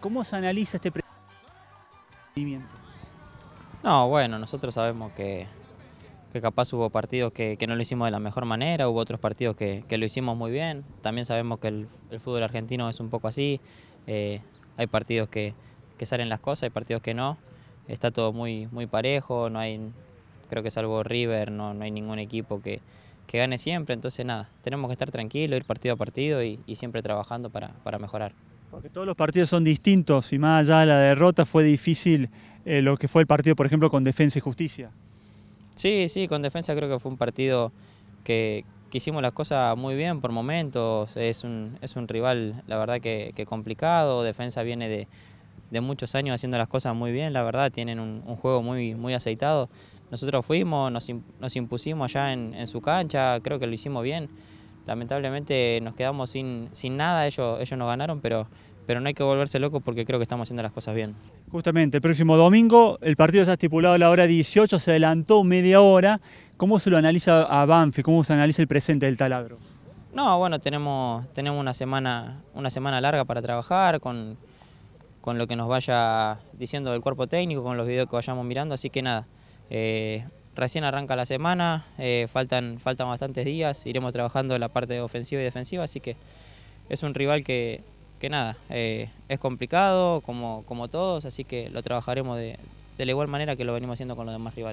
¿Cómo se analiza este procedimiento? No, bueno, nosotros sabemos que, que capaz hubo partidos que, no lo hicimos de la mejor manera, hubo otros partidos que, que lo hicimos muy bien. También sabemos que el, fútbol argentino es un poco así. Eh, hay partidos que, que salen las cosas, hay partidos que no. Está todo muy, muy parejo, no hay, creo que salvo River, no, no hay ningún equipo que, que gane siempre. Entonces nada, tenemos que estar tranquilos, ir partido a partido y, siempre trabajando para mejorar. Porque todos los partidos son distintos y más allá de la derrota fue difícil eh, lo que fue el partido, por ejemplo, con Defensa y Justicia. Sí, sí, con Defensa creo que fue un partido que, hicimos las cosas muy bien por momentos. Es un, es un rival, la verdad, que, complicado. Defensa viene de, muchos años haciendo las cosas muy bien, la verdad. Tienen un, juego muy, muy aceitado. Nosotros fuimos, nos, nos impusimos allá en, en, su cancha, creo que lo hicimos bien. Lamentablemente nos quedamos sin, sin nada, ellos, ellos nos ganaron, pero pero no hay que volverse loco porque creo que estamos haciendo las cosas bien. Justamente, el próximo domingo el partido está estipulado a la hora 18, se adelantó media hora. ¿Cómo se lo analiza a Banfi? ¿Cómo se analiza el presente del taladro? No, bueno, tenemos, tenemos una, semana, una semana larga para trabajar con, con lo que nos vaya diciendo del cuerpo técnico, con los videos que vayamos mirando, así que nada, eh, recién arranca la semana, eh, faltan, faltan bastantes días, iremos trabajando la parte ofensiva y defensiva, así que es un rival que, que nada, eh, es complicado como, como todos, así que lo trabajaremos de, de la igual manera que lo venimos haciendo con los demás rivales.